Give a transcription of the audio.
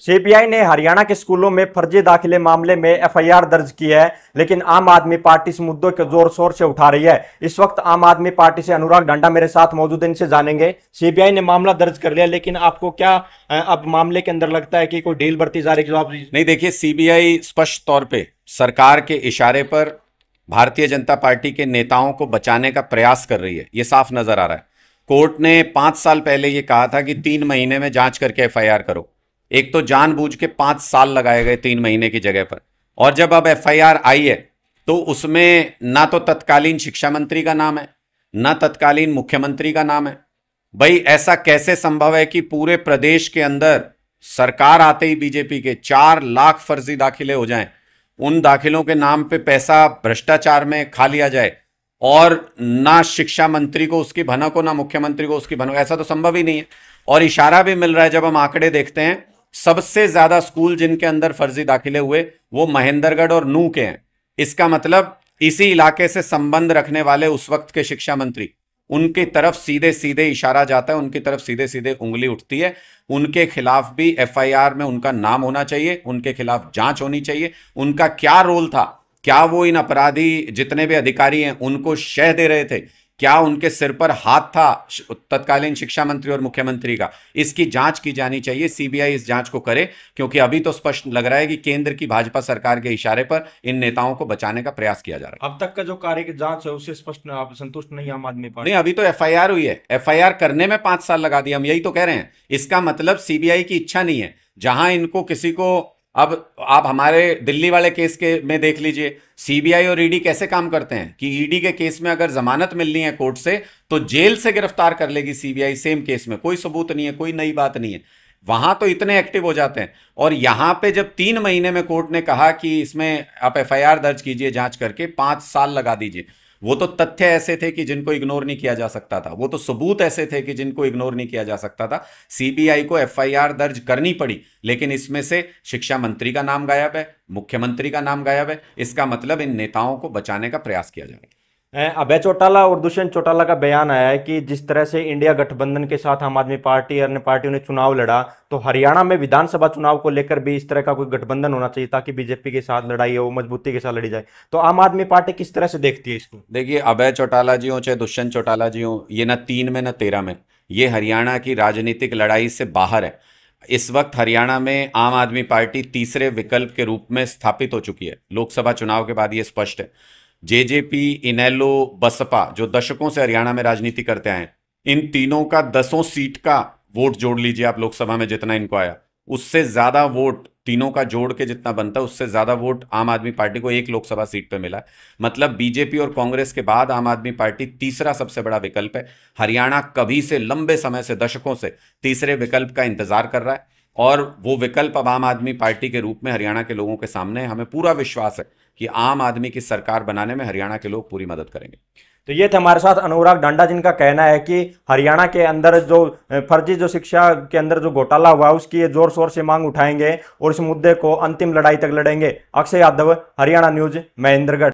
CBI ने हरियाणा के स्कूलों में फर्जी दाखिले मामले में एफआईआर दर्ज की है लेकिन आम आदमी पार्टी इस मुद्दों को जोर शोर से उठा रही है इस वक्त आम आदमी पार्टी से अनुराग डंडा मेरे साथ मौजूद इनसे जानेंगे सीबीआई ने मामला दर्ज कर लिया लेकिन आपको क्या अब मामले के अंदर लगता है कि कोई डील बढ़ती जा रही है जवाब नहीं देखिए सीबीआई स्पष्ट तौर पर सरकार के इशारे पर भारतीय जनता पार्टी के नेताओं को बचाने का प्रयास कर रही है ये साफ नजर आ रहा है कोर्ट ने पांच साल पहले ये कहा था कि तीन महीने में जांच करके एफ करो एक तो जानबूझ के पांच साल लगाए गए तीन महीने की जगह पर और जब अब एफआईआर आई है तो उसमें ना तो तत्कालीन शिक्षा मंत्री का नाम है ना तत्कालीन मुख्यमंत्री का नाम है भाई ऐसा कैसे संभव है कि पूरे प्रदेश के अंदर सरकार आते ही बीजेपी के चार लाख फर्जी दाखिले हो जाएं उन दाखिलों के नाम पे पैसा भ्रष्टाचार में खा लिया जाए और ना शिक्षा मंत्री को उसकी भनक हो ना मुख्यमंत्री को उसकी भनक ऐसा तो संभव ही नहीं है और इशारा भी मिल रहा है जब हम आंकड़े देखते हैं सबसे ज्यादा स्कूल जिनके अंदर फर्जी दाखिले हुए वो महेंद्रगढ़ और नू के हैं इसका मतलब इसी इलाके से संबंध रखने वाले उस वक्त के शिक्षा मंत्री उनकी तरफ सीधे सीधे इशारा जाता है उनकी तरफ सीधे सीधे उंगली उठती है उनके खिलाफ भी एफआईआर में उनका नाम होना चाहिए उनके खिलाफ जांच होनी चाहिए उनका क्या रोल था क्या वो इन अपराधी जितने भी अधिकारी हैं उनको शह दे रहे थे क्या उनके सिर पर हाथ था तत्कालीन शिक्षा मंत्री और मुख्यमंत्री का इसकी जांच की जानी चाहिए सीबीआई इस जांच को करे क्योंकि अभी तो स्पष्ट लग रहा है कि केंद्र की भाजपा सरकार के इशारे पर इन नेताओं को बचाने का प्रयास किया जा रहा है अब तक का जो कार्य की जांच है उसे स्पष्ट आप संतुष्ट नहीं आम आदमी पार्टी नहीं अभी तो एफ हुई है एफ करने में पांच साल लगा दिया हम यही तो कह रहे हैं इसका मतलब सीबीआई की इच्छा नहीं है जहां इनको किसी को अब आप हमारे दिल्ली वाले केस के में देख लीजिए सीबीआई और ईडी e कैसे काम करते हैं कि ईडी e के केस में अगर जमानत मिलनी है कोर्ट से तो जेल से गिरफ्तार कर लेगी सीबीआई सेम केस में कोई सबूत नहीं है कोई नई बात नहीं है वहां तो इतने एक्टिव हो जाते हैं और यहां पे जब तीन महीने में कोर्ट ने कहा कि इसमें आप एफ दर्ज कीजिए जांच करके पांच साल लगा दीजिए वो तो तथ्य ऐसे थे कि जिनको इग्नोर नहीं किया जा सकता था वो तो सबूत ऐसे थे कि जिनको इग्नोर नहीं किया जा सकता था सीबीआई को एफआईआर दर्ज करनी पड़ी लेकिन इसमें से शिक्षा मंत्री का नाम गायब है मुख्यमंत्री का नाम गायब है इसका मतलब इन नेताओं को बचाने का प्रयास किया जा रहा है अभय चौटाला और दुष्यंत चौटाला का बयान आया है कि जिस तरह से इंडिया गठबंधन के साथ आम आदमी पार्टी अन्य पार्टियों ने चुनाव लड़ा तो हरियाणा में विधानसभा चुनाव को लेकर भी इस तरह का कोई गठबंधन होना चाहिए ताकि बीजेपी के साथ लड़ाई हो मजबूती के साथ लड़ी जाए तो आम आदमी पार्टी किस तरह से देखती है इसको देखिए अभय चौटाला जी हो चाहे दुष्यंत चौटाला जी हो ये ना तीन में ना तेरह में ये हरियाणा की राजनीतिक लड़ाई से बाहर है इस वक्त हरियाणा में आम आदमी पार्टी तीसरे विकल्प के रूप में स्थापित हो चुकी है लोकसभा चुनाव के बाद ये स्पष्ट है जेजेपी इनेलो बसपा जो दशकों से हरियाणा में राजनीति करते आए इन तीनों का दसों सीट का वोट जोड़ लीजिए आप लोकसभा में जितना इनको आया उससे ज्यादा वोट तीनों का जोड़ के जितना बनता है उससे ज्यादा वोट आम आदमी पार्टी को एक लोकसभा सीट पर मिला है मतलब बीजेपी और कांग्रेस के बाद आम आदमी पार्टी तीसरा सबसे बड़ा विकल्प है हरियाणा कभी से लंबे समय से दशकों से तीसरे विकल्प का इंतजार कर रहा है और वो विकल्प अब आम आदमी पार्टी के रूप में हरियाणा के लोगों के सामने हमें पूरा विश्वास है कि आम आदमी की सरकार बनाने में हरियाणा के लोग पूरी मदद करेंगे तो ये थे हमारे साथ अनुराग डांडा जिनका कहना है कि हरियाणा के अंदर जो फर्जी जो शिक्षा के अंदर जो घोटाला हुआ उसकी ये जोर शोर से मांग उठाएंगे और इस मुद्दे को अंतिम लड़ाई तक लड़ेंगे अक्षय यादव हरियाणा न्यूज महेंद्रगढ़